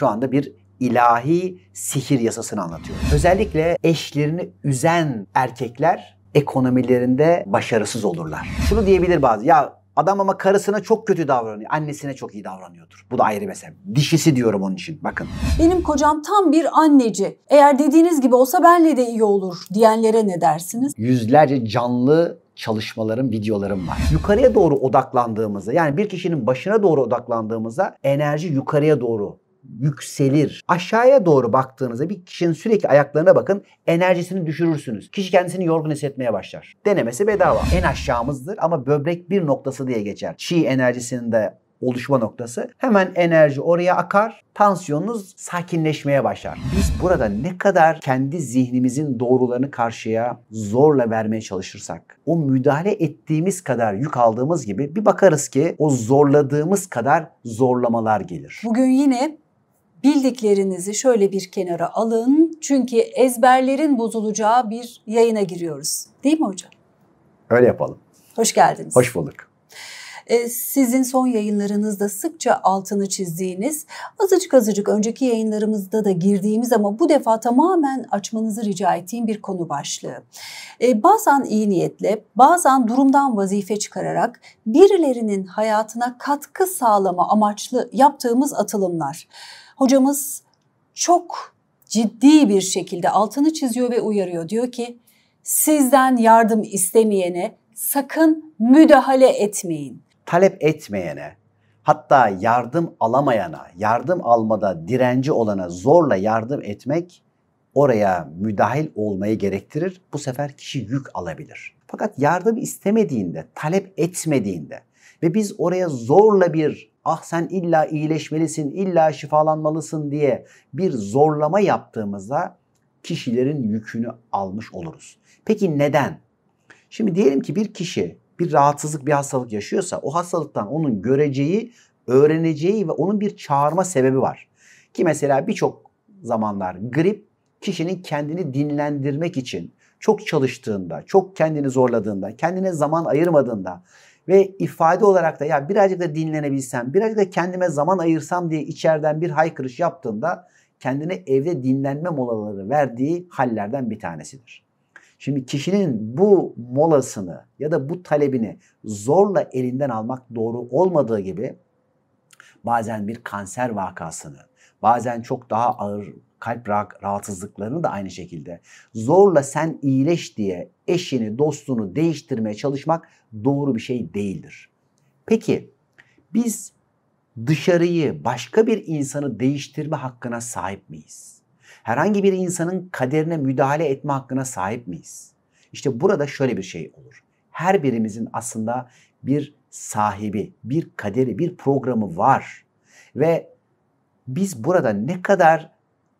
şu anda bir ilahi sihir yasasını anlatıyor. Özellikle eşlerini üzen erkekler ekonomilerinde başarısız olurlar. Şunu diyebilir bazı ya Adam ama karısına çok kötü davranıyor. Annesine çok iyi davranıyordur. Bu da ayrı mesele. Dişisi diyorum onun için. Bakın. Benim kocam tam bir anneci. Eğer dediğiniz gibi olsa benle de iyi olur diyenlere ne dersiniz? Yüzlerce canlı çalışmalarım, videolarım var. Yukarıya doğru odaklandığımızda yani bir kişinin başına doğru odaklandığımızda enerji yukarıya doğru yükselir. Aşağıya doğru baktığınızda bir kişinin sürekli ayaklarına bakın enerjisini düşürürsünüz. Kişi kendisini yorgun hissetmeye başlar. Denemesi bedava. En aşağımızdır ama böbrek bir noktası diye geçer. Çiğ enerjisinin de oluşma noktası. Hemen enerji oraya akar, tansiyonunuz sakinleşmeye başlar. Biz burada ne kadar kendi zihnimizin doğrularını karşıya zorla vermeye çalışırsak, o müdahale ettiğimiz kadar yük aldığımız gibi bir bakarız ki o zorladığımız kadar zorlamalar gelir. Bugün yine bildiklerinizi şöyle bir kenara alın. Çünkü ezberlerin bozulacağı bir yayına giriyoruz. Değil mi hocam? Öyle yapalım. Hoş geldiniz. Hoş bulduk ee, sizin son yayınlarınızda sıkça altını çizdiğiniz, azıcık azıcık önceki yayınlarımızda da girdiğimiz ama bu defa tamamen açmanızı rica ettiğim bir konu başlığı. Ee, bazen iyi niyetle, bazen durumdan vazife çıkararak birilerinin hayatına katkı sağlama amaçlı yaptığımız atılımlar. Hocamız çok ciddi bir şekilde altını çiziyor ve uyarıyor. Diyor ki sizden yardım istemeyene sakın müdahale etmeyin. Talep etmeyene hatta yardım alamayana, yardım almada direnci olana zorla yardım etmek oraya müdahil olmayı gerektirir. Bu sefer kişi yük alabilir. Fakat yardım istemediğinde, talep etmediğinde ve biz oraya zorla bir ah sen illa iyileşmelisin, illa şifalanmalısın diye bir zorlama yaptığımızda kişilerin yükünü almış oluruz. Peki neden? Şimdi diyelim ki bir kişi bir rahatsızlık, bir hastalık yaşıyorsa o hastalıktan onun göreceği, öğreneceği ve onun bir çağırma sebebi var. Ki mesela birçok zamanlar grip kişinin kendini dinlendirmek için çok çalıştığında, çok kendini zorladığında, kendine zaman ayırmadığında ve ifade olarak da ya birazcık da dinlenebilsem, birazcık da kendime zaman ayırsam diye içeriden bir haykırış yaptığında kendine evde dinlenme molaları verdiği hallerden bir tanesidir. Şimdi kişinin bu molasını ya da bu talebini zorla elinden almak doğru olmadığı gibi bazen bir kanser vakasını, bazen çok daha ağır kalp rahatsızlıklarını da aynı şekilde zorla sen iyileş diye eşini, dostunu değiştirmeye çalışmak doğru bir şey değildir. Peki biz dışarıyı, başka bir insanı değiştirme hakkına sahip miyiz? Herhangi bir insanın kaderine müdahale etme hakkına sahip miyiz? İşte burada şöyle bir şey olur. Her birimizin aslında bir sahibi, bir kaderi, bir programı var. Ve biz burada ne kadar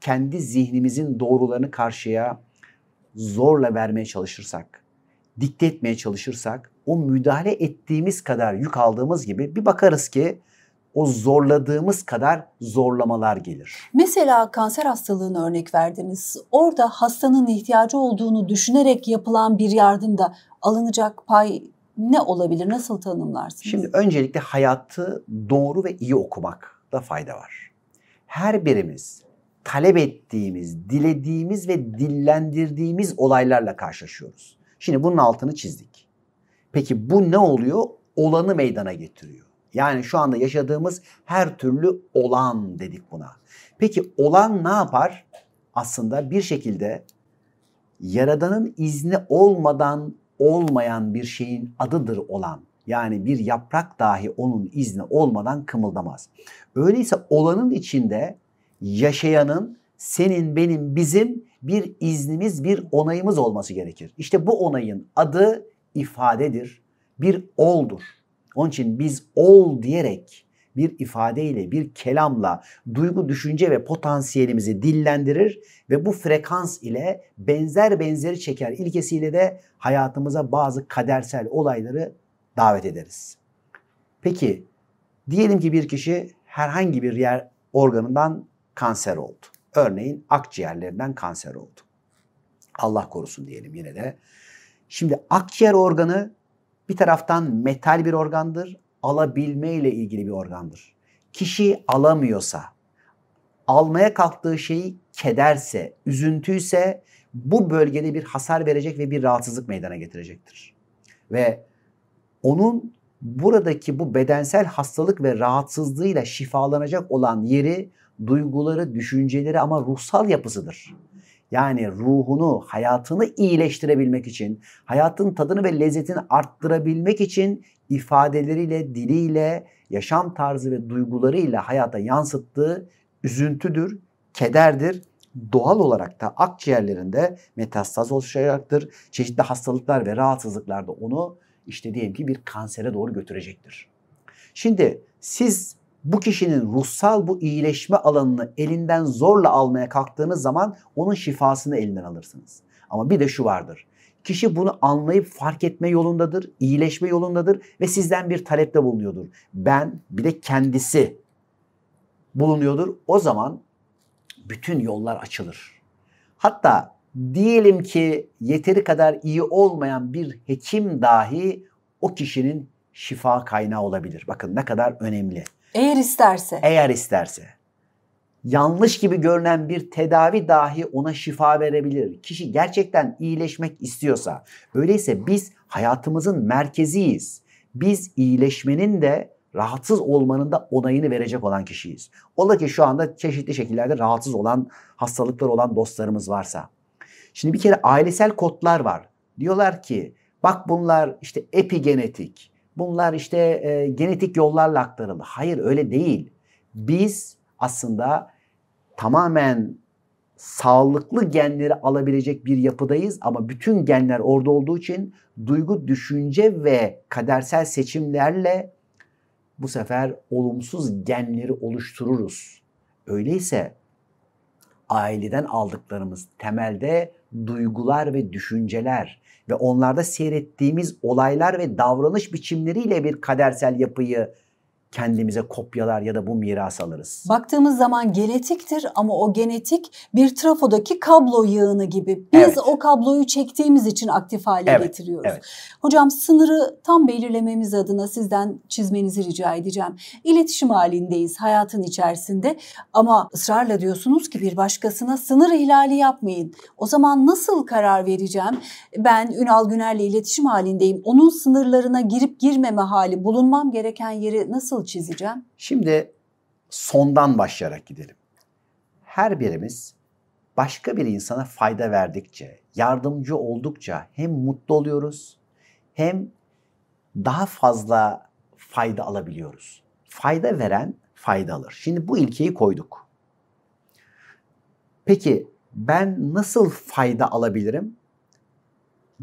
kendi zihnimizin doğrularını karşıya zorla vermeye çalışırsak, dikte etmeye çalışırsak o müdahale ettiğimiz kadar yük aldığımız gibi bir bakarız ki o zorladığımız kadar zorlamalar gelir. Mesela kanser hastalığını örnek verdiniz. Orada hastanın ihtiyacı olduğunu düşünerek yapılan bir yardımda alınacak pay ne olabilir? Nasıl tanımlarsınız? Şimdi öncelikle hayatı doğru ve iyi okumak da fayda var. Her birimiz talep ettiğimiz, dilediğimiz ve dillendirdiğimiz olaylarla karşılaşıyoruz. Şimdi bunun altını çizdik. Peki bu ne oluyor? Olanı meydana getiriyor. Yani şu anda yaşadığımız her türlü olan dedik buna. Peki olan ne yapar? Aslında bir şekilde yaradanın izni olmadan olmayan bir şeyin adıdır olan. Yani bir yaprak dahi onun izni olmadan kımıldamaz. Öyleyse olanın içinde yaşayanın senin, benim, bizim bir iznimiz, bir onayımız olması gerekir. İşte bu onayın adı ifadedir. Bir oldur. Onun için biz ol diyerek bir ifadeyle, bir kelamla duygu, düşünce ve potansiyelimizi dillendirir ve bu frekans ile benzer benzeri çeker ilkesiyle de hayatımıza bazı kadersel olayları davet ederiz. Peki diyelim ki bir kişi herhangi bir yer organından kanser oldu. Örneğin akciğerlerinden kanser oldu. Allah korusun diyelim yine de. Şimdi akciğer organı bir taraftan metal bir organdır, alabilme ile ilgili bir organdır. Kişi alamıyorsa, almaya kalktığı şeyi kederse, üzüntüyse bu bölgede bir hasar verecek ve bir rahatsızlık meydana getirecektir. Ve onun buradaki bu bedensel hastalık ve rahatsızlığıyla şifalanacak olan yeri duyguları, düşünceleri ama ruhsal yapısıdır. Yani ruhunu, hayatını iyileştirebilmek için, hayatın tadını ve lezzetini arttırabilmek için ifadeleriyle, diliyle, yaşam tarzı ve duygularıyla hayata yansıttığı üzüntüdür, kederdir. Doğal olarak da akciğerlerinde metastaz oluşacaktır. Çeşitli hastalıklar ve rahatsızlıklar da onu işte diyelim ki bir kansere doğru götürecektir. Şimdi siz bu kişinin ruhsal bu iyileşme alanını elinden zorla almaya kalktığınız zaman onun şifasını elinden alırsınız. Ama bir de şu vardır. Kişi bunu anlayıp fark etme yolundadır, iyileşme yolundadır ve sizden bir talepte bulunuyordur. Ben bir de kendisi bulunuyordur. O zaman bütün yollar açılır. Hatta diyelim ki yeteri kadar iyi olmayan bir hekim dahi o kişinin şifa kaynağı olabilir. Bakın ne kadar önemli. Eğer isterse. Eğer isterse. Yanlış gibi görünen bir tedavi dahi ona şifa verebilir. Kişi gerçekten iyileşmek istiyorsa. Öyleyse biz hayatımızın merkeziyiz. Biz iyileşmenin de rahatsız olmanın da onayını verecek olan kişiyiz. Ola ki şu anda çeşitli şekillerde rahatsız olan, hastalıklar olan dostlarımız varsa. Şimdi bir kere ailesel kodlar var. Diyorlar ki bak bunlar işte epigenetik, bunlar işte e, genetik yollarla aktarıldı. Hayır öyle değil. Biz aslında tamamen sağlıklı genleri alabilecek bir yapıdayız ama bütün genler orada olduğu için duygu, düşünce ve kadersel seçimlerle bu sefer olumsuz genleri oluştururuz. Öyleyse aileden aldıklarımız temelde duygular ve düşünceler ve onlarda seyrettiğimiz olaylar ve davranış biçimleriyle bir kadersel yapıyı kendimize kopyalar ya da bu miras alırız. Baktığımız zaman genetiktir ama o genetik bir trafodaki kablo yığını gibi. Biz evet. o kabloyu çektiğimiz için aktif hale evet. getiriyoruz. Evet. Hocam sınırı tam belirlememiz adına sizden çizmenizi rica edeceğim. İletişim halindeyiz hayatın içerisinde ama ısrarla diyorsunuz ki bir başkasına sınır ihlali yapmayın. O zaman nasıl karar vereceğim? Ben Ünal Güner'le iletişim halindeyim. Onun sınırlarına girip girmeme hali, bulunmam gereken yeri nasıl nasıl çizeceğim? Şimdi sondan başlayarak gidelim. Her birimiz başka bir insana fayda verdikçe, yardımcı oldukça hem mutlu oluyoruz hem daha fazla fayda alabiliyoruz. Fayda veren fayda alır. Şimdi bu ilkeyi koyduk. Peki ben nasıl fayda alabilirim?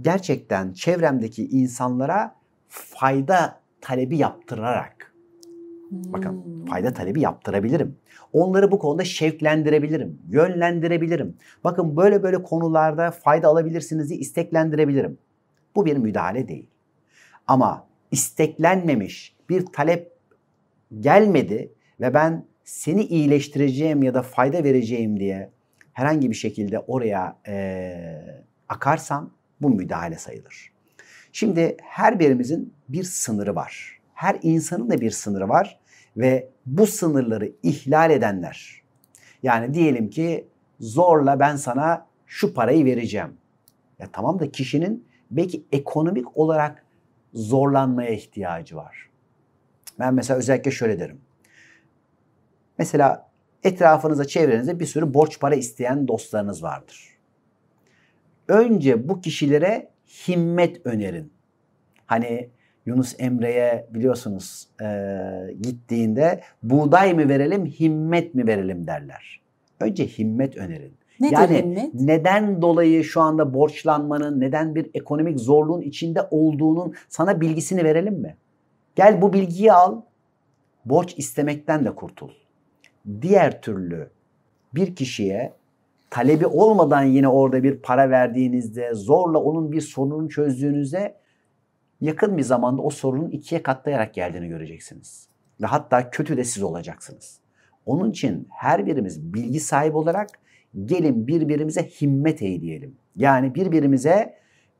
Gerçekten çevremdeki insanlara fayda talebi yaptırarak Hmm. Bakın fayda talebi yaptırabilirim. Onları bu konuda şevklendirebilirim, yönlendirebilirim. Bakın böyle böyle konularda fayda alabilirsinizi isteklendirebilirim. Bu bir müdahale değil. Ama isteklenmemiş bir talep gelmedi ve ben seni iyileştireceğim ya da fayda vereceğim diye herhangi bir şekilde oraya e, akarsam bu müdahale sayılır. Şimdi her birimizin bir sınırı var her insanın da bir sınırı var ve bu sınırları ihlal edenler yani diyelim ki zorla ben sana şu parayı vereceğim. Ya tamam da kişinin belki ekonomik olarak zorlanmaya ihtiyacı var. Ben mesela özellikle şöyle derim. Mesela etrafınıza, çevrenize bir sürü borç para isteyen dostlarınız vardır. Önce bu kişilere himmet önerin. Hani Yunus Emre'ye biliyorsunuz e, gittiğinde buğday mı verelim, himmet mi verelim derler. Önce himmet önerin. Nedir yani himmet? neden dolayı şu anda borçlanmanın, neden bir ekonomik zorluğun içinde olduğunun sana bilgisini verelim mi? Gel bu bilgiyi al, borç istemekten de kurtul. Diğer türlü bir kişiye talebi olmadan yine orada bir para verdiğinizde, zorla onun bir sorununu çözdüğünüzde yakın bir zamanda o sorunun ikiye katlayarak geldiğini göreceksiniz. Ve hatta kötü de siz olacaksınız. Onun için her birimiz bilgi sahibi olarak gelin birbirimize himmet eğleyelim. Yani birbirimize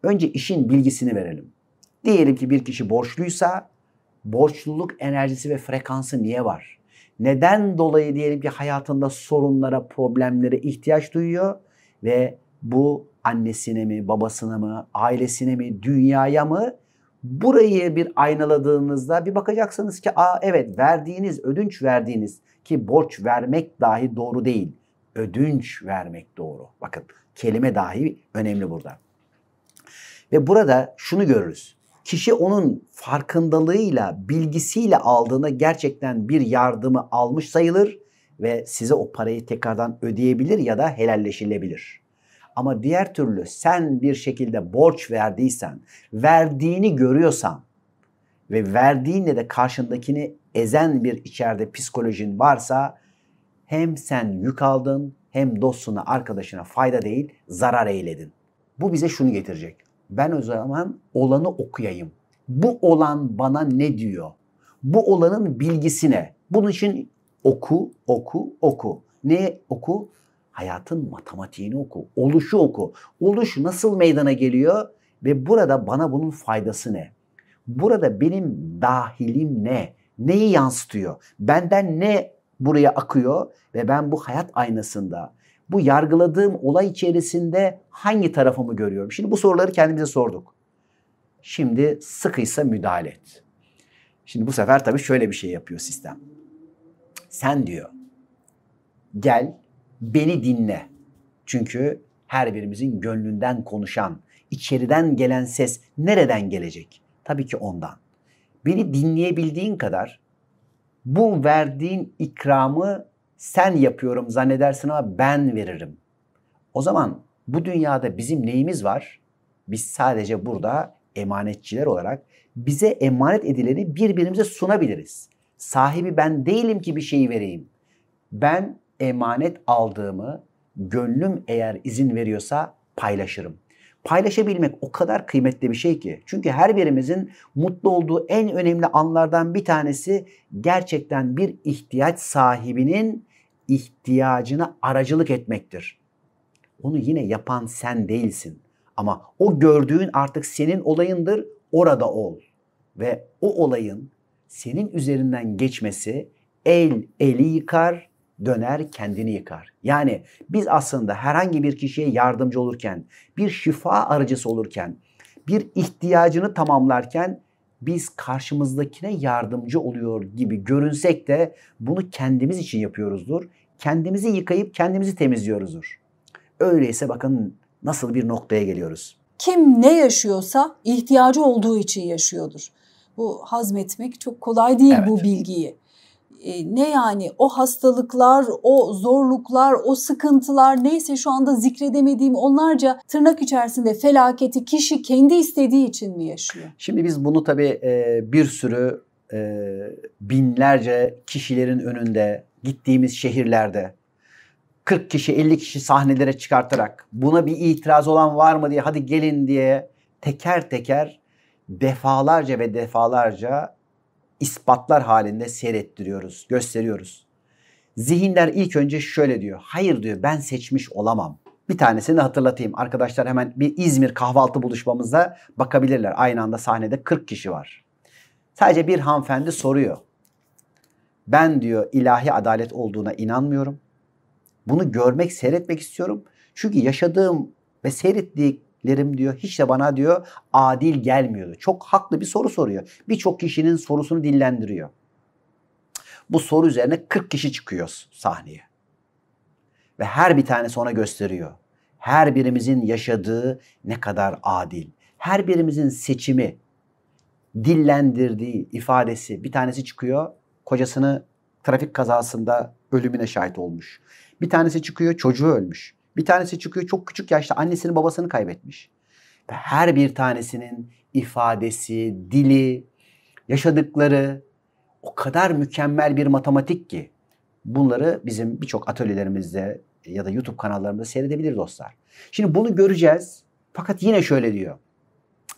önce işin bilgisini verelim. Diyelim ki bir kişi borçluysa borçluluk enerjisi ve frekansı niye var? Neden dolayı diyelim ki hayatında sorunlara, problemlere ihtiyaç duyuyor ve bu annesine mi, babasına mı, ailesine mi, dünyaya mı Burayı bir aynaladığınızda bir bakacaksınız ki aa evet verdiğiniz, ödünç verdiğiniz ki borç vermek dahi doğru değil. Ödünç vermek doğru. Bakın kelime dahi önemli burada. Ve burada şunu görürüz. Kişi onun farkındalığıyla, bilgisiyle aldığında gerçekten bir yardımı almış sayılır ve size o parayı tekrardan ödeyebilir ya da helalleşilebilir. Ama diğer türlü sen bir şekilde borç verdiysen, verdiğini görüyorsan ve verdiğinle de karşındakini ezen bir içeride psikolojin varsa hem sen yük aldın hem dostuna, arkadaşına fayda değil zarar eyledin. Bu bize şunu getirecek. Ben o zaman olanı okuyayım. Bu olan bana ne diyor? Bu olanın bilgisine. Bunun için oku, oku, oku. Ne oku? Hayatın matematiğini oku, oluşu oku. Oluş nasıl meydana geliyor ve burada bana bunun faydası ne? Burada benim dahilim ne? Neyi yansıtıyor? Benden ne buraya akıyor ve ben bu hayat aynasında bu yargıladığım olay içerisinde hangi tarafımı görüyorum? Şimdi bu soruları kendimize sorduk. Şimdi sıkıysa müdahale et. Şimdi bu sefer tabii şöyle bir şey yapıyor sistem. Sen diyor gel beni dinle. Çünkü her birimizin gönlünden konuşan, içeriden gelen ses nereden gelecek? Tabii ki ondan. Beni dinleyebildiğin kadar bu verdiğin ikramı sen yapıyorum zannedersin ama ben veririm. O zaman bu dünyada bizim neyimiz var? Biz sadece burada emanetçiler olarak bize emanet edileni birbirimize sunabiliriz. Sahibi ben değilim ki bir şeyi vereyim. Ben emanet aldığımı gönlüm eğer izin veriyorsa paylaşırım. Paylaşabilmek o kadar kıymetli bir şey ki. Çünkü her birimizin mutlu olduğu en önemli anlardan bir tanesi gerçekten bir ihtiyaç sahibinin ihtiyacına aracılık etmektir. Onu yine yapan sen değilsin. Ama o gördüğün artık senin olayındır. Orada ol. Ve o olayın senin üzerinden geçmesi el eli yıkar, döner kendini yıkar. Yani biz aslında herhangi bir kişiye yardımcı olurken, bir şifa aracısı olurken, bir ihtiyacını tamamlarken biz karşımızdakine yardımcı oluyor gibi görünsek de bunu kendimiz için yapıyoruzdur. Kendimizi yıkayıp kendimizi temizliyoruzdur. Öyleyse bakın nasıl bir noktaya geliyoruz. Kim ne yaşıyorsa ihtiyacı olduğu için yaşıyordur. Bu hazmetmek çok kolay değil evet. bu bilgiyi. E, ne yani o hastalıklar, o zorluklar, o sıkıntılar neyse şu anda zikredemediğim onlarca tırnak içerisinde felaketi kişi kendi istediği için mi yaşıyor? Şimdi biz bunu tabii e, bir sürü e, binlerce kişilerin önünde gittiğimiz şehirlerde 40 kişi 50 kişi sahnelere çıkartarak buna bir itiraz olan var mı diye hadi gelin diye teker teker defalarca ve defalarca ispatlar halinde seyrettiriyoruz, gösteriyoruz. Zihinler ilk önce şöyle diyor. Hayır diyor ben seçmiş olamam. Bir tanesini hatırlatayım. Arkadaşlar hemen bir İzmir kahvaltı buluşmamıza bakabilirler. Aynı anda sahnede 40 kişi var. Sadece bir hanımefendi soruyor. Ben diyor ilahi adalet olduğuna inanmıyorum. Bunu görmek, seyretmek istiyorum. Çünkü yaşadığım ve seyrettiği lerim diyor. Hiç de bana diyor adil gelmiyordu. Çok haklı bir soru soruyor. Birçok kişinin sorusunu dillendiriyor. Bu soru üzerine 40 kişi çıkıyor sahneye. Ve her bir tane ona gösteriyor. Her birimizin yaşadığı ne kadar adil. Her birimizin seçimi, dillendirdiği ifadesi. Bir tanesi çıkıyor kocasını trafik kazasında ölümüne şahit olmuş. Bir tanesi çıkıyor çocuğu ölmüş. Bir tanesi çıkıyor çok küçük yaşta annesini babasını kaybetmiş. Ve her bir tanesinin ifadesi, dili, yaşadıkları o kadar mükemmel bir matematik ki bunları bizim birçok atölyelerimizde ya da YouTube kanallarımızda seyredebilir dostlar. Şimdi bunu göreceğiz. Fakat yine şöyle diyor.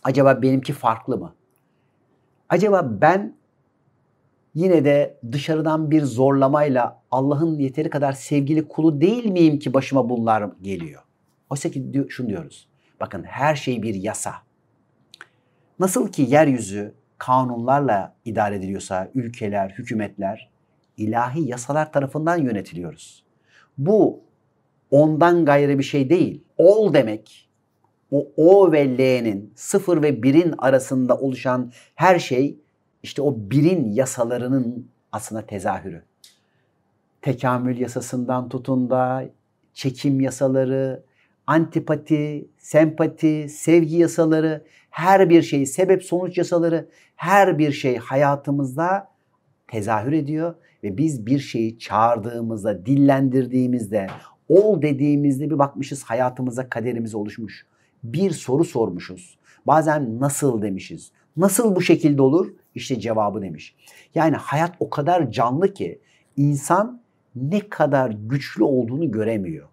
Acaba benimki farklı mı? Acaba ben yine de dışarıdan bir zorlamayla Allah'ın yeteri kadar sevgili kulu değil miyim ki başıma bunlar geliyor. Oysa ki diyor, şunu diyoruz. Bakın her şey bir yasa. Nasıl ki yeryüzü kanunlarla idare ediliyorsa ülkeler, hükümetler ilahi yasalar tarafından yönetiliyoruz. Bu ondan gayrı bir şey değil. Ol demek o O ve L'nin sıfır ve birin arasında oluşan her şey işte o birin yasalarının aslında tezahürü. Tekamül yasasından tutun da çekim yasaları, antipati, sempati, sevgi yasaları, her bir şey, sebep sonuç yasaları, her bir şey hayatımızda tezahür ediyor ve biz bir şeyi çağırdığımızda, dillendirdiğimizde, ol dediğimizde bir bakmışız hayatımıza, kaderimiz oluşmuş. Bir soru sormuşuz. Bazen nasıl demişiz. Nasıl bu şekilde olur? İşte cevabı demiş. Yani hayat o kadar canlı ki insan ne kadar güçlü olduğunu göremiyor.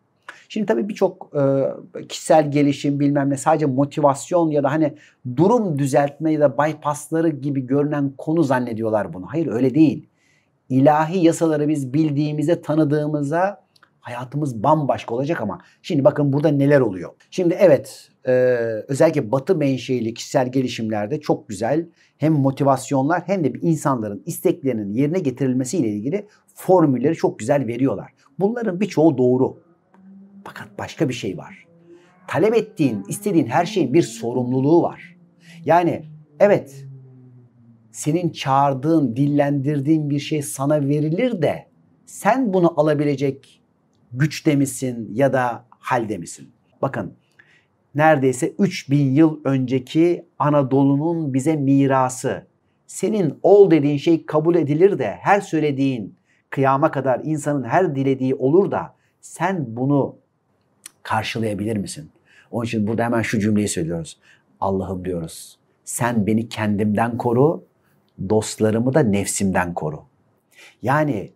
Şimdi tabii birçok e, kişisel gelişim bilmem ne sadece motivasyon ya da hani durum düzeltme ya da bypassları gibi görünen konu zannediyorlar bunu. Hayır öyle değil. İlahi yasaları biz bildiğimize, tanıdığımıza Hayatımız bambaşka olacak ama şimdi bakın burada neler oluyor. Şimdi evet e, özellikle batı menşeili kişisel gelişimlerde çok güzel hem motivasyonlar hem de bir insanların isteklerinin yerine getirilmesiyle ilgili formülleri çok güzel veriyorlar. Bunların birçoğu doğru. Fakat başka bir şey var. Talep ettiğin, istediğin her şeyin bir sorumluluğu var. Yani evet senin çağırdığın, dillendirdiğin bir şey sana verilir de sen bunu alabilecek güç demisin ya da hal demisin. Bakın neredeyse 3000 yıl önceki Anadolu'nun bize mirası. Senin ol dediğin şey kabul edilir de her söylediğin kıyama kadar insanın her dilediği olur da sen bunu karşılayabilir misin? Onun için burada hemen şu cümleyi söylüyoruz. Allah'ım diyoruz. Sen beni kendimden koru, dostlarımı da nefsimden koru. Yani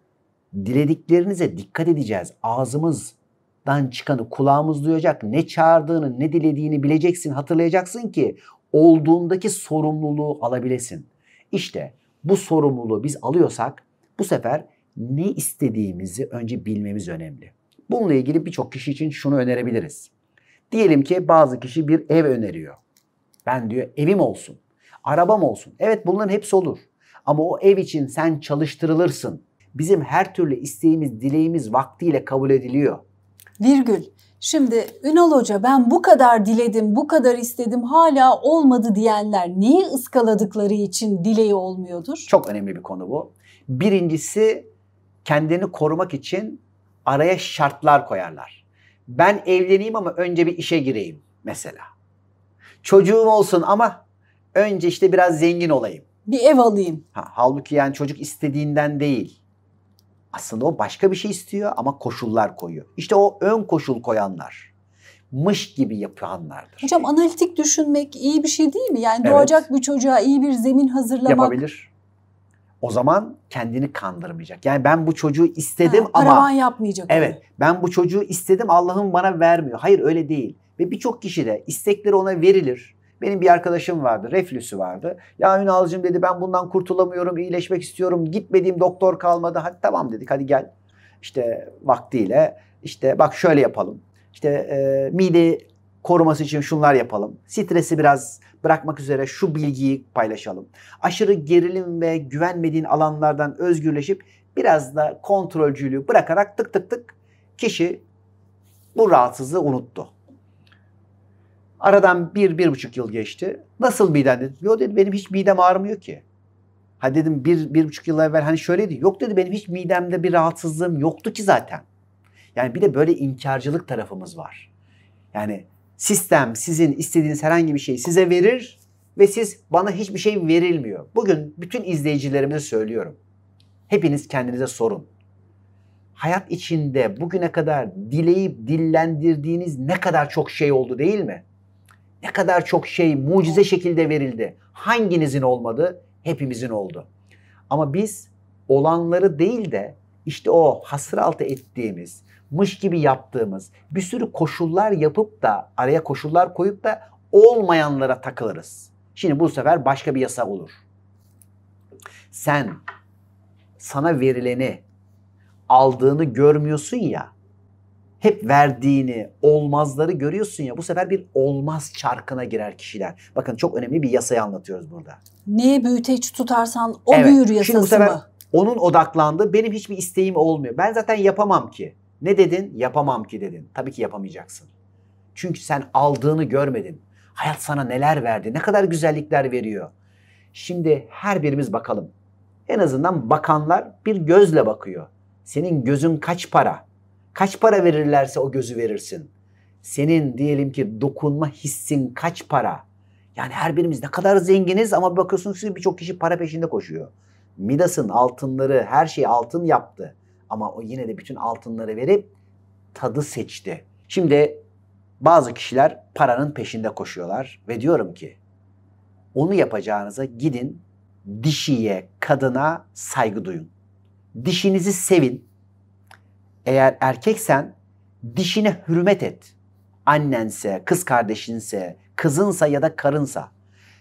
dilediklerinize dikkat edeceğiz. Ağzımızdan çıkanı kulağımız duyacak. Ne çağırdığını, ne dilediğini bileceksin, hatırlayacaksın ki olduğundaki sorumluluğu alabilesin. İşte bu sorumluluğu biz alıyorsak bu sefer ne istediğimizi önce bilmemiz önemli. Bununla ilgili birçok kişi için şunu önerebiliriz. Diyelim ki bazı kişi bir ev öneriyor. Ben diyor evim olsun, arabam olsun. Evet bunların hepsi olur. Ama o ev için sen çalıştırılırsın bizim her türlü isteğimiz, dileğimiz vaktiyle kabul ediliyor. Virgül. Şimdi Ünal Hoca ben bu kadar diledim, bu kadar istedim hala olmadı diyenler niye ıskaladıkları için dileği olmuyordur? Çok önemli bir konu bu. Birincisi kendini korumak için araya şartlar koyarlar. Ben evleneyim ama önce bir işe gireyim mesela. Çocuğum olsun ama önce işte biraz zengin olayım. Bir ev alayım. Ha, halbuki yani çocuk istediğinden değil. Aslında o başka bir şey istiyor ama koşullar koyuyor. İşte o ön koşul koyanlar mış gibi yapılanlardır. Hocam analitik düşünmek iyi bir şey değil mi? Yani evet. doğacak bir çocuğa iyi bir zemin hazırlamak. Yapabilir. O zaman kendini kandırmayacak. Yani ben bu çocuğu istedim ha, ama... yapmayacak. Evet. Yani. Ben bu çocuğu istedim Allah'ım bana vermiyor. Hayır öyle değil. Ve birçok kişi de istekleri ona verilir. Benim bir arkadaşım vardı. Reflüsü vardı. Ya Ünal'cığım dedi ben bundan kurtulamıyorum. iyileşmek istiyorum. Gitmediğim doktor kalmadı. Hadi tamam dedik hadi gel. İşte vaktiyle işte bak şöyle yapalım. İşte e, mide koruması için şunlar yapalım. Stresi biraz bırakmak üzere şu bilgiyi paylaşalım. Aşırı gerilim ve güvenmediğin alanlardan özgürleşip biraz da kontrolcülüğü bırakarak tık tık tık kişi bu rahatsızlığı unuttu. Aradan bir, bir buçuk yıl geçti. Nasıl miden dedi. Yok dedi benim hiç midem ağrımıyor ki. Ha dedim bir, bir buçuk yıl evvel hani şöyleydi. Yok dedi benim hiç midemde bir rahatsızlığım yoktu ki zaten. Yani bir de böyle inkarcılık tarafımız var. Yani sistem sizin istediğiniz herhangi bir şeyi size verir ve siz bana hiçbir şey verilmiyor. Bugün bütün izleyicilerimize söylüyorum. Hepiniz kendinize sorun. Hayat içinde bugüne kadar dileyip dillendirdiğiniz ne kadar çok şey oldu değil mi? Ne kadar çok şey mucize şekilde verildi. Hanginizin olmadı? Hepimizin oldu. Ama biz olanları değil de işte o hasır altı ettiğimiz, mış gibi yaptığımız bir sürü koşullar yapıp da araya koşullar koyup da olmayanlara takılırız. Şimdi bu sefer başka bir yasa olur. Sen sana verileni aldığını görmüyorsun ya hep verdiğini, olmazları görüyorsun ya bu sefer bir olmaz çarkına girer kişiler. Bakın çok önemli bir yasayı anlatıyoruz burada. Ne büyüteç tutarsan o evet. büyür yasası Şimdi bu sefer mı? Onun odaklandı. Benim hiçbir isteğim olmuyor. Ben zaten yapamam ki. Ne dedin? Yapamam ki dedin. Tabii ki yapamayacaksın. Çünkü sen aldığını görmedin. Hayat sana neler verdi? Ne kadar güzellikler veriyor? Şimdi her birimiz bakalım. En azından bakanlar bir gözle bakıyor. Senin gözün kaç para? Kaç para verirlerse o gözü verirsin. Senin diyelim ki dokunma hissin kaç para? Yani her birimiz ne kadar zenginiz ama bakıyorsunuz ki birçok kişi para peşinde koşuyor. Midas'ın altınları her şeyi altın yaptı. Ama o yine de bütün altınları verip tadı seçti. Şimdi bazı kişiler paranın peşinde koşuyorlar ve diyorum ki onu yapacağınıza gidin dişiye, kadına saygı duyun. Dişinizi sevin eğer erkeksen dişine hürmet et. Annense, kız kardeşinse, kızınsa ya da karınsa.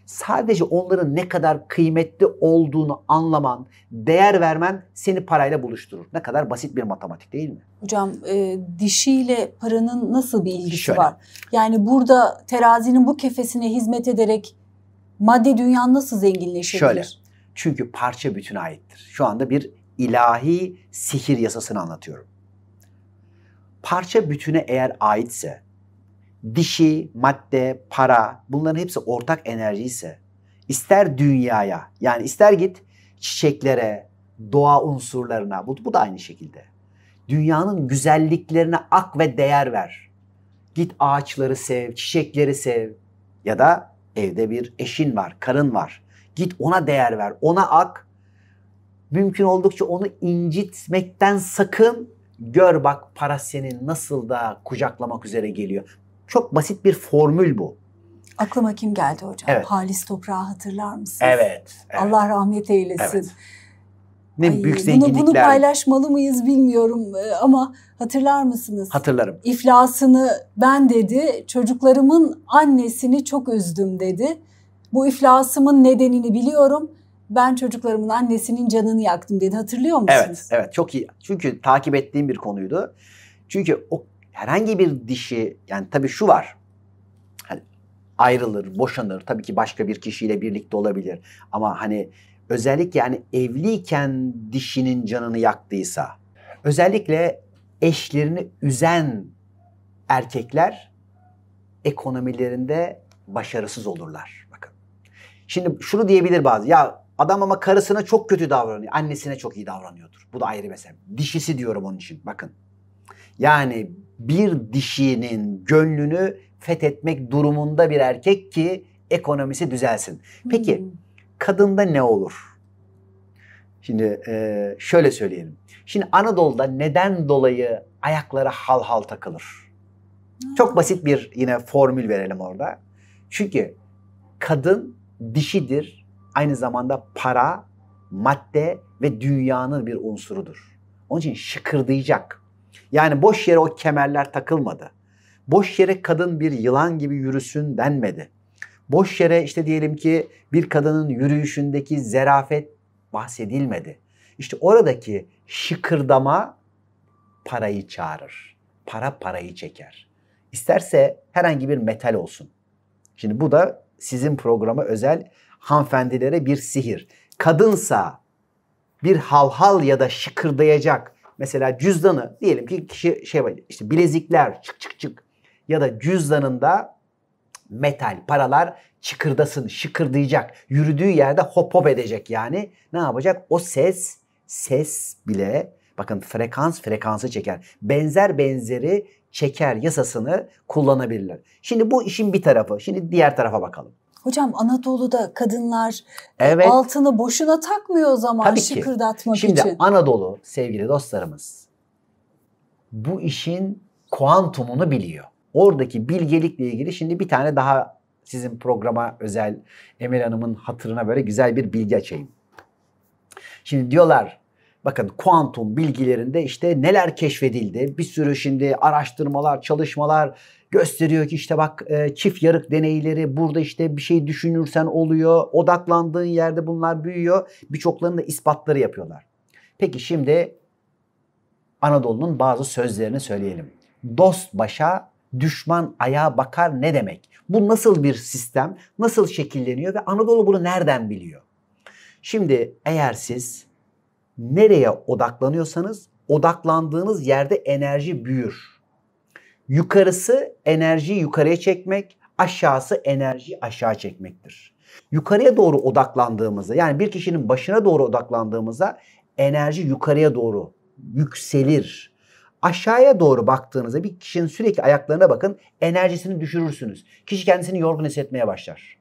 Sadece onların ne kadar kıymetli olduğunu anlaman, değer vermen seni parayla buluşturur. Ne kadar basit bir matematik değil mi? Hocam e, dişiyle paranın nasıl bir ilgisi Şöyle. var? Yani burada terazinin bu kefesine hizmet ederek maddi dünya nasıl zenginleşebilir? Şöyle. Çünkü parça bütüne aittir. Şu anda bir ilahi sihir yasasını anlatıyorum parça bütüne eğer aitse, dişi, madde, para bunların hepsi ortak enerji ise ister dünyaya yani ister git çiçeklere, doğa unsurlarına bu, bu da aynı şekilde. Dünyanın güzelliklerine ak ve değer ver. Git ağaçları sev, çiçekleri sev ya da evde bir eşin var, karın var. Git ona değer ver, ona ak. Mümkün oldukça onu incitmekten sakın Gör bak para seni nasıl da kucaklamak üzere geliyor. Çok basit bir formül bu. Aklıma kim geldi hocam? Evet. Halis Toprağı hatırlar mısınız? Evet. evet. Allah rahmet eylesin. Evet. Ne Ay, büyük zenginlikler. Bunu, bunu paylaşmalı mıyız bilmiyorum e, ama hatırlar mısınız? Hatırlarım. İflasını ben dedi, çocuklarımın annesini çok üzdüm dedi. Bu iflasımın nedenini biliyorum ben çocuklarımın annesinin canını yaktım dedi. Hatırlıyor musunuz? Evet, evet çok iyi. Çünkü takip ettiğim bir konuydu. Çünkü o herhangi bir dişi yani tabii şu var. Hani ayrılır, boşanır. Tabii ki başka bir kişiyle birlikte olabilir. Ama hani özellikle yani evliyken dişinin canını yaktıysa özellikle eşlerini üzen erkekler ekonomilerinde başarısız olurlar. Bakın. Şimdi şunu diyebilir bazı. Ya Adam ama karısına çok kötü davranıyor. Annesine çok iyi davranıyordur. Bu da ayrı mesele. Dişisi diyorum onun için. Bakın. Yani bir dişinin gönlünü fethetmek durumunda bir erkek ki ekonomisi düzelsin. Peki hmm. kadında ne olur? Şimdi e, şöyle söyleyelim. Şimdi Anadolu'da neden dolayı ayaklara hal hal takılır? Çok basit bir yine formül verelim orada. Çünkü kadın dişidir, aynı zamanda para, madde ve dünyanın bir unsurudur. Onun için şıkırdayacak. Yani boş yere o kemerler takılmadı. Boş yere kadın bir yılan gibi yürüsün denmedi. Boş yere işte diyelim ki bir kadının yürüyüşündeki zerafet bahsedilmedi. İşte oradaki şıkırdama parayı çağırır. Para parayı çeker. İsterse herhangi bir metal olsun. Şimdi bu da sizin programa özel Hanfendilere bir sihir. Kadınsa bir halhal ya da şıkırdayacak mesela cüzdanı diyelim ki kişi şey işte bilezikler çık çık çık ya da cüzdanında metal paralar çıkırdasın şıkırdayacak yürüdüğü yerde hop hop edecek yani ne yapacak o ses ses bile bakın frekans frekansı çeker benzer benzeri çeker yasasını kullanabilirler. Şimdi bu işin bir tarafı şimdi diğer tarafa bakalım. Hocam Anadolu'da kadınlar e, evet. altını boşuna takmıyor o zaman Tabii ki. şıkırdatmak Şimdi için. Şimdi Anadolu sevgili dostlarımız bu işin kuantumunu biliyor. Oradaki bilgelikle ilgili şimdi bir tane daha sizin programa özel Emel Hanım'ın hatırına böyle güzel bir bilgi açayım. Şimdi diyorlar bakın kuantum bilgilerinde işte neler keşfedildi. Bir sürü şimdi araştırmalar, çalışmalar gösteriyor ki işte bak e, çift yarık deneyleri burada işte bir şey düşünürsen oluyor. Odaklandığın yerde bunlar büyüyor. Birçoklarının da ispatları yapıyorlar. Peki şimdi Anadolu'nun bazı sözlerini söyleyelim. Dost başa düşman ayağa bakar ne demek? Bu nasıl bir sistem? Nasıl şekilleniyor ve Anadolu bunu nereden biliyor? Şimdi eğer siz nereye odaklanıyorsanız odaklandığınız yerde enerji büyür. Yukarısı enerjiyi yukarıya çekmek, aşağısı enerjiyi aşağı çekmektir. Yukarıya doğru odaklandığımızda yani bir kişinin başına doğru odaklandığımızda enerji yukarıya doğru yükselir. Aşağıya doğru baktığınızda bir kişinin sürekli ayaklarına bakın enerjisini düşürürsünüz. Kişi kendisini yorgun hissetmeye başlar.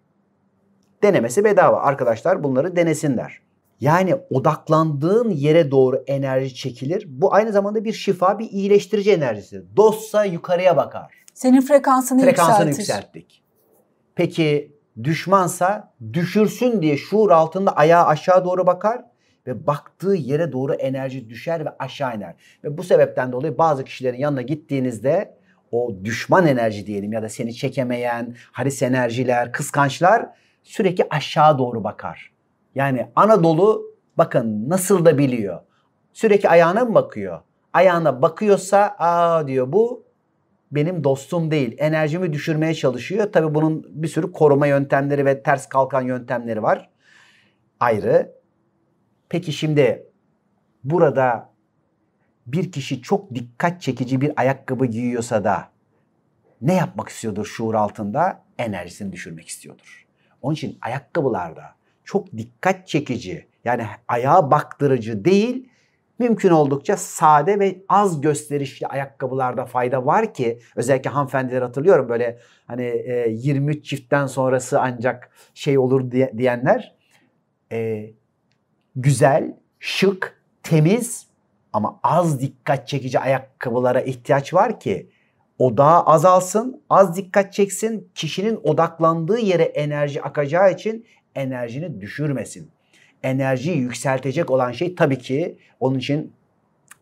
Denemesi bedava. Arkadaşlar bunları denesinler. Yani odaklandığın yere doğru enerji çekilir. Bu aynı zamanda bir şifa, bir iyileştirici enerjisi. Dostsa yukarıya bakar. Senin frekansını, frekansını yükselttik. Peki düşmansa düşürsün diye şuur altında ayağa aşağı doğru bakar ve baktığı yere doğru enerji düşer ve aşağı iner. Ve bu sebepten dolayı bazı kişilerin yanına gittiğinizde o düşman enerji diyelim ya da seni çekemeyen haris enerjiler, kıskançlar sürekli aşağı doğru bakar. Yani Anadolu bakın nasıl da biliyor. Sürekli ayağına mı bakıyor? Ayağına bakıyorsa aa diyor bu benim dostum değil. Enerjimi düşürmeye çalışıyor. Tabii bunun bir sürü koruma yöntemleri ve ters kalkan yöntemleri var. Ayrı. Peki şimdi burada bir kişi çok dikkat çekici bir ayakkabı giyiyorsa da ne yapmak istiyordur şuur altında? Enerjisini düşürmek istiyordur. Onun için ayakkabılarda çok dikkat çekici yani ayağa baktırıcı değil mümkün oldukça sade ve az gösterişli ayakkabılarda fayda var ki özellikle hanımefendiler hatırlıyorum böyle hani e, 23 çiftten sonrası ancak şey olur diye, diyenler e, güzel, şık, temiz ama az dikkat çekici ayakkabılara ihtiyaç var ki odağı azalsın, az dikkat çeksin, kişinin odaklandığı yere enerji akacağı için enerjini düşürmesin. Enerjiyi yükseltecek olan şey tabii ki onun için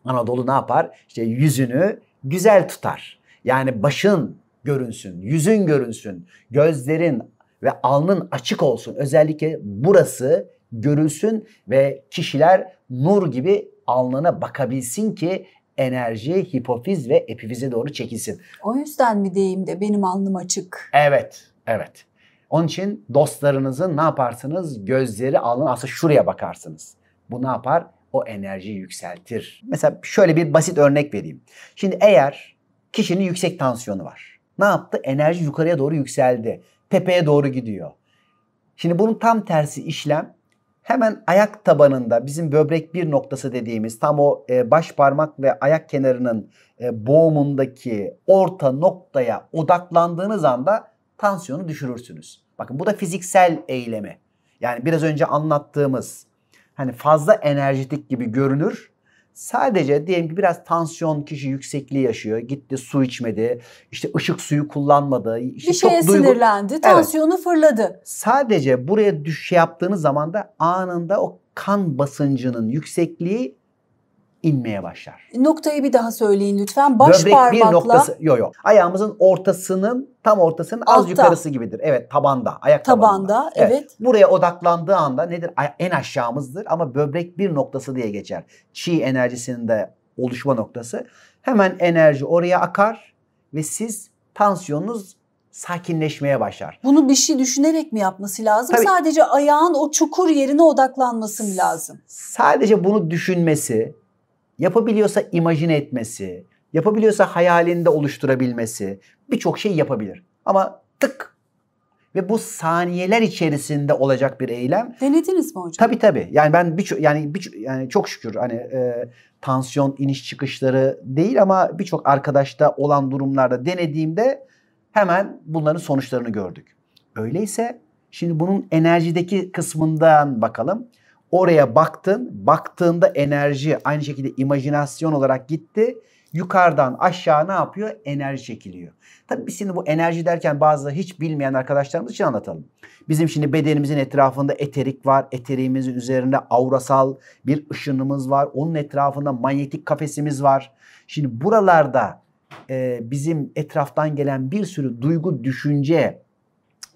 Anadolu ne yapar? İşte yüzünü güzel tutar. Yani başın görünsün, yüzün görünsün, gözlerin ve alnın açık olsun. Özellikle burası görülsün ve kişiler nur gibi alnına bakabilsin ki enerji hipofiz ve epifize doğru çekilsin. O yüzden mi diyeyim de benim alnım açık. Evet, evet. Onun için dostlarınızın ne yaparsınız? Gözleri alın. Aslında şuraya bakarsınız. Bu ne yapar? O enerjiyi yükseltir. Mesela şöyle bir basit örnek vereyim. Şimdi eğer kişinin yüksek tansiyonu var. Ne yaptı? Enerji yukarıya doğru yükseldi. Tepeye doğru gidiyor. Şimdi bunun tam tersi işlem hemen ayak tabanında bizim böbrek bir noktası dediğimiz tam o e, baş parmak ve ayak kenarının e, boğumundaki orta noktaya odaklandığınız anda tansiyonu düşürürsünüz. Bakın bu da fiziksel eylemi. Yani biraz önce anlattığımız hani fazla enerjitik gibi görünür. Sadece diyelim ki biraz tansiyon kişi yüksekliği yaşıyor. Gitti su içmedi. işte ışık suyu kullanmadı. Işte bir şeye çok duygu... sinirlendi. Tansiyonu evet. fırladı. Sadece buraya düş şey yaptığınız zaman da anında o kan basıncının yüksekliği inmeye başlar. Noktayı bir daha söyleyin lütfen. Baş Böbrek parmakla. bir noktası. Yok yok. Ayağımızın ortasının tam ortasının az Altta. yukarısı gibidir. Evet tabanda. Ayak tabanda. tabanda evet. evet. Buraya odaklandığı anda nedir? En aşağımızdır ama böbrek bir noktası diye geçer. Çi enerjisinin de oluşma noktası. Hemen enerji oraya akar ve siz tansiyonunuz sakinleşmeye başlar. Bunu bir şey düşünerek mi yapması lazım? Tabii, Sadece ayağın o çukur yerine odaklanması mı lazım? Sadece bunu düşünmesi, yapabiliyorsa imajine etmesi, yapabiliyorsa hayalinde oluşturabilmesi birçok şey yapabilir. Ama tık ve bu saniyeler içerisinde olacak bir eylem. Denediniz mi hocam? Tabii tabii. Yani ben birçok yani bir yani çok şükür hani e, tansiyon iniş çıkışları değil ama birçok arkadaşta olan durumlarda denediğimde hemen bunların sonuçlarını gördük. Öyleyse şimdi bunun enerjideki kısmından bakalım. Oraya baktın. Baktığında enerji aynı şekilde imajinasyon olarak gitti. Yukarıdan aşağı ne yapıyor? Enerji çekiliyor. Tabii biz şimdi bu enerji derken bazı hiç bilmeyen arkadaşlarımız için anlatalım. Bizim şimdi bedenimizin etrafında eterik var. Eteriğimizin üzerinde aurasal bir ışınımız var. Onun etrafında manyetik kafesimiz var. Şimdi buralarda e, bizim etraftan gelen bir sürü duygu, düşünce,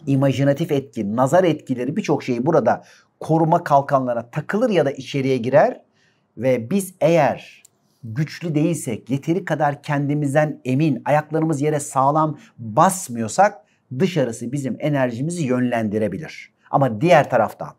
imajinatif etki, nazar etkileri birçok şeyi burada koruma kalkanlara takılır ya da içeriye girer ve biz eğer güçlü değilsek, yeteri kadar kendimizden emin, ayaklarımız yere sağlam basmıyorsak dışarısı bizim enerjimizi yönlendirebilir. Ama diğer taraftan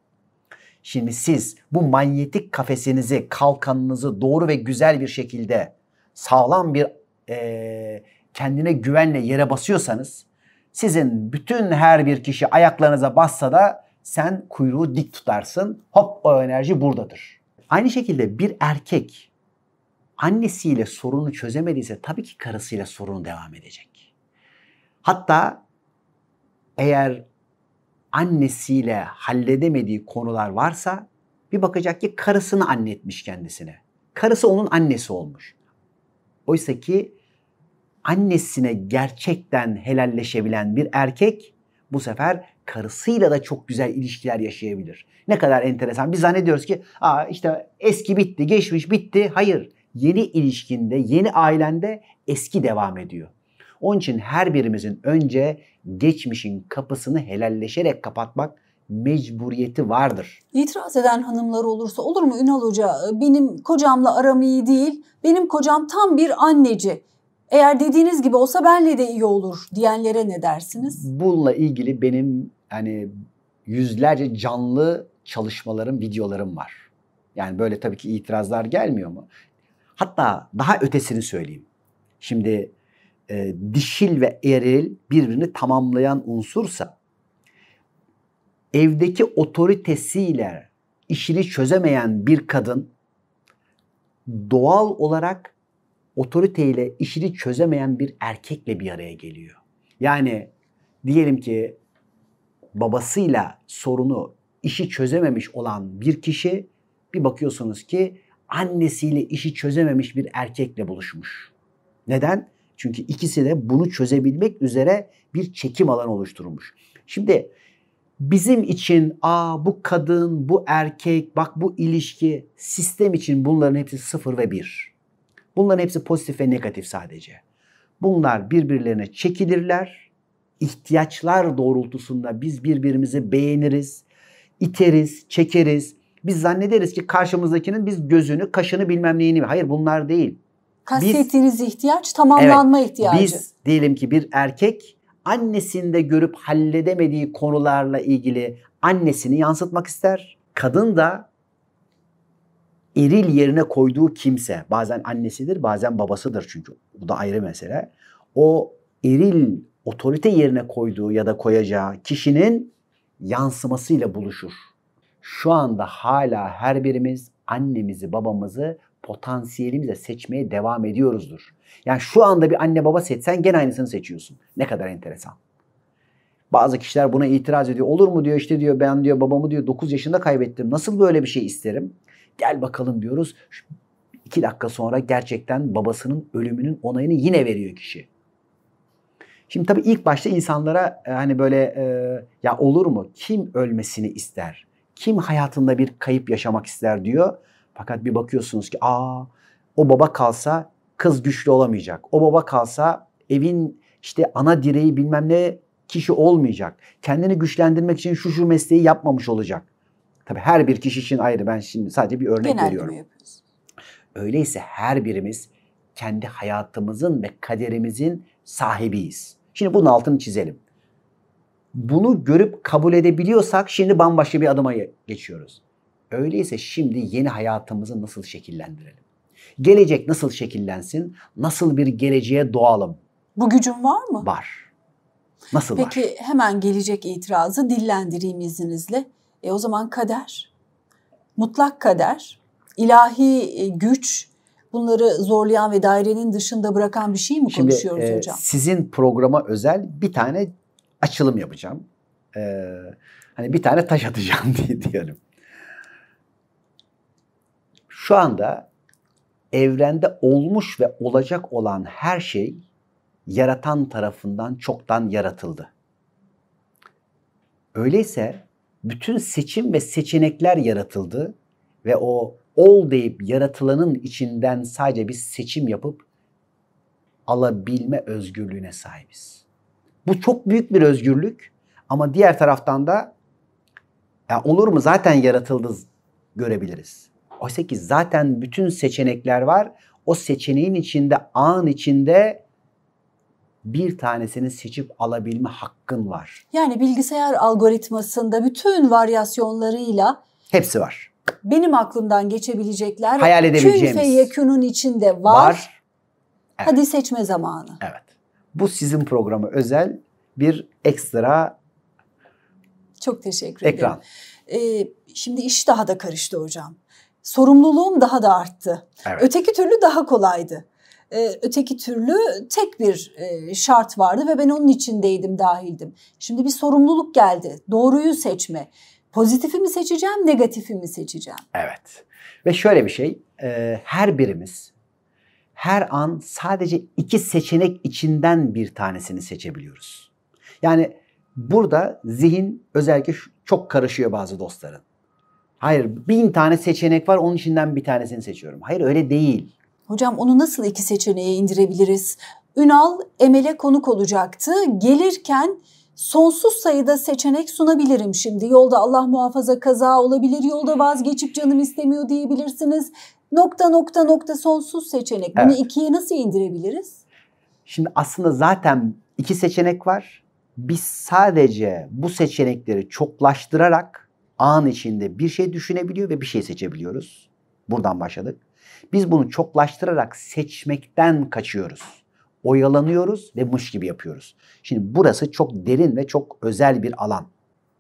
şimdi siz bu manyetik kafesinizi, kalkanınızı doğru ve güzel bir şekilde sağlam bir e, kendine güvenle yere basıyorsanız sizin bütün her bir kişi ayaklarınıza bassa da sen kuyruğu dik tutarsın. Hop o enerji buradadır. Aynı şekilde bir erkek annesiyle sorunu çözemediyse tabii ki karısıyla sorunu devam edecek. Hatta eğer annesiyle halledemediği konular varsa bir bakacak ki karısını annetmiş kendisine. Karısı onun annesi olmuş. Oysa ki annesine gerçekten helalleşebilen bir erkek bu sefer karısıyla da çok güzel ilişkiler yaşayabilir. Ne kadar enteresan. Biz zannediyoruz ki Aa işte eski bitti, geçmiş bitti. Hayır. Yeni ilişkinde, yeni ailende eski devam ediyor. Onun için her birimizin önce geçmişin kapısını helalleşerek kapatmak mecburiyeti vardır. İtiraz eden hanımlar olursa olur mu Ünal Hoca benim kocamla aram iyi değil benim kocam tam bir anneci eğer dediğiniz gibi olsa benle de iyi olur diyenlere ne dersiniz? Bununla ilgili benim hani yüzlerce canlı çalışmalarım, videolarım var. Yani böyle tabii ki itirazlar gelmiyor mu? Hatta daha ötesini söyleyeyim. Şimdi e, dişil ve eril birbirini tamamlayan unsursa evdeki otoritesiyle işini çözemeyen bir kadın doğal olarak otoriteyle işini çözemeyen bir erkekle bir araya geliyor. Yani diyelim ki babasıyla sorunu işi çözememiş olan bir kişi bir bakıyorsunuz ki annesiyle işi çözememiş bir erkekle buluşmuş. Neden? Çünkü ikisi de bunu çözebilmek üzere bir çekim alan oluşturulmuş. Şimdi bizim için aa bu kadın, bu erkek, bak bu ilişki sistem için bunların hepsi sıfır ve bir. Bunların hepsi pozitif ve negatif sadece. Bunlar birbirlerine çekilirler. İhtiyaçlar doğrultusunda biz birbirimizi beğeniriz, iteriz, çekeriz. Biz zannederiz ki karşımızdakinin biz gözünü, kaşını bilmem neyini. Hayır bunlar değil. Kastettiğiniz biz, ihtiyaç tamamlanma evet, ihtiyacı. Biz diyelim ki bir erkek annesinde görüp halledemediği konularla ilgili annesini yansıtmak ister. Kadın da eril yerine koyduğu kimse, bazen annesidir, bazen babasıdır çünkü bu da ayrı mesele. O eril otorite yerine koyduğu ya da koyacağı kişinin yansımasıyla buluşur. Şu anda hala her birimiz annemizi, babamızı potansiyelimizle seçmeye devam ediyoruzdur. Yani şu anda bir anne baba seçsen gene aynısını seçiyorsun. Ne kadar enteresan. Bazı kişiler buna itiraz ediyor. Olur mu diyor işte diyor ben diyor babamı diyor 9 yaşında kaybettim. Nasıl böyle bir şey isterim? Gel bakalım diyoruz. İki dakika sonra gerçekten babasının ölümünün onayını yine veriyor kişi. Şimdi tabii ilk başta insanlara e, hani böyle e, ya olur mu? Kim ölmesini ister? Kim hayatında bir kayıp yaşamak ister diyor. Fakat bir bakıyorsunuz ki aa o baba kalsa kız güçlü olamayacak. O baba kalsa evin işte ana direği bilmem ne kişi olmayacak. Kendini güçlendirmek için şu şu mesleği yapmamış olacak. Tabi her bir kişi için ayrı. Ben şimdi sadece bir örnek Genel veriyorum. Öyleyse her birimiz kendi hayatımızın ve kaderimizin sahibiyiz. Şimdi bunun altını çizelim. Bunu görüp kabul edebiliyorsak şimdi bambaşka bir adıma geçiyoruz. Öyleyse şimdi yeni hayatımızı nasıl şekillendirelim? Gelecek nasıl şekillensin? Nasıl bir geleceğe doğalım? Bu gücün var mı? Var. Nasıl Peki, var? Peki hemen gelecek itirazı dillendireyim izninizle. E o zaman kader, mutlak kader, ilahi e, güç bunları zorlayan ve dairenin dışında bırakan bir şey mi Şimdi, konuşuyoruz e, hocam? Sizin programa özel bir tane açılım yapacağım. Ee, hani bir tane taş atacağım diye diyorum. Şu anda evrende olmuş ve olacak olan her şey yaratan tarafından çoktan yaratıldı. Öyleyse bütün seçim ve seçenekler yaratıldı ve o ol deyip yaratılanın içinden sadece bir seçim yapıp alabilme özgürlüğüne sahibiz. Bu çok büyük bir özgürlük ama diğer taraftan da ya olur mu zaten yaratıldı görebiliriz. Oysa ki zaten bütün seçenekler var. O seçeneğin içinde, an içinde bir tanesini seçip alabilme hakkın var. Yani bilgisayar algoritmasında bütün varyasyonlarıyla hepsi var. Benim aklımdan geçebilecekler hayal edebileceğimiz. Kün feyyekünün içinde var. var. Evet. Hadi seçme zamanı. Evet. Bu sizin programı özel bir ekstra çok teşekkür ederim. Ekran. Ee, şimdi iş daha da karıştı hocam. Sorumluluğum daha da arttı. Evet. Öteki türlü daha kolaydı. E, öteki türlü tek bir e, şart vardı ve ben onun içindeydim, dahildim. Şimdi bir sorumluluk geldi. Doğruyu seçme. Pozitifi mi seçeceğim, negatifi mi seçeceğim? Evet. Ve şöyle bir şey, e, her birimiz her an sadece iki seçenek içinden bir tanesini seçebiliyoruz. Yani burada zihin özellikle çok karışıyor bazı dostların. Hayır bin tane seçenek var onun içinden bir tanesini seçiyorum. Hayır öyle değil. Hocam onu nasıl iki seçeneğe indirebiliriz? Ünal Emel'e konuk olacaktı. Gelirken sonsuz sayıda seçenek sunabilirim şimdi. Yolda Allah muhafaza kaza olabilir, yolda vazgeçip canım istemiyor diyebilirsiniz. Nokta nokta nokta sonsuz seçenek. Bunu evet. ikiye nasıl indirebiliriz? Şimdi aslında zaten iki seçenek var. Biz sadece bu seçenekleri çoklaştırarak an içinde bir şey düşünebiliyor ve bir şey seçebiliyoruz. Buradan başladık. Biz bunu çoklaştırarak seçmekten kaçıyoruz. Oyalanıyoruz ve muş gibi yapıyoruz. Şimdi burası çok derin ve çok özel bir alan.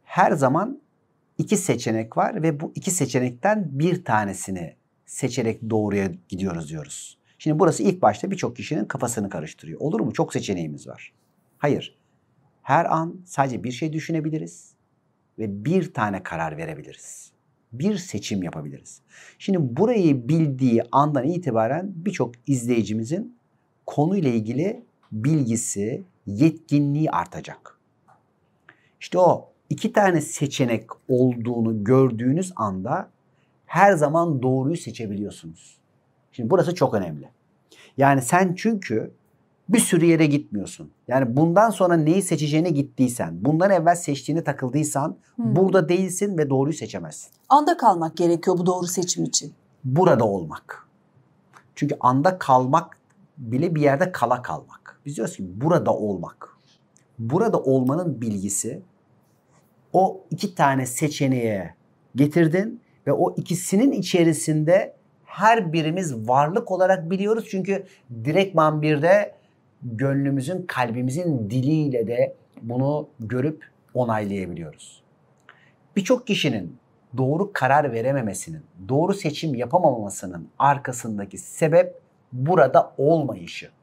Her zaman iki seçenek var ve bu iki seçenekten bir tanesini seçerek doğruya gidiyoruz diyoruz. Şimdi burası ilk başta birçok kişinin kafasını karıştırıyor. Olur mu? Çok seçeneğimiz var. Hayır. Her an sadece bir şey düşünebiliriz ve bir tane karar verebiliriz bir seçim yapabiliriz. Şimdi burayı bildiği andan itibaren birçok izleyicimizin konuyla ilgili bilgisi, yetkinliği artacak. İşte o iki tane seçenek olduğunu gördüğünüz anda her zaman doğruyu seçebiliyorsunuz. Şimdi burası çok önemli. Yani sen çünkü bir sürü yere gitmiyorsun. Yani bundan sonra neyi seçeceğine gittiysen, bundan evvel seçtiğini takıldıysan hmm. burada değilsin ve doğruyu seçemezsin. Anda kalmak gerekiyor bu doğru seçim için. Burada olmak. Çünkü anda kalmak bile bir yerde kala kalmak. Biz diyoruz ki burada olmak. Burada olmanın bilgisi o iki tane seçeneğe getirdin ve o ikisinin içerisinde her birimiz varlık olarak biliyoruz. Çünkü direktman birde gönlümüzün, kalbimizin diliyle de bunu görüp onaylayabiliyoruz. Birçok kişinin doğru karar verememesinin, doğru seçim yapamamasının arkasındaki sebep burada olmayışı.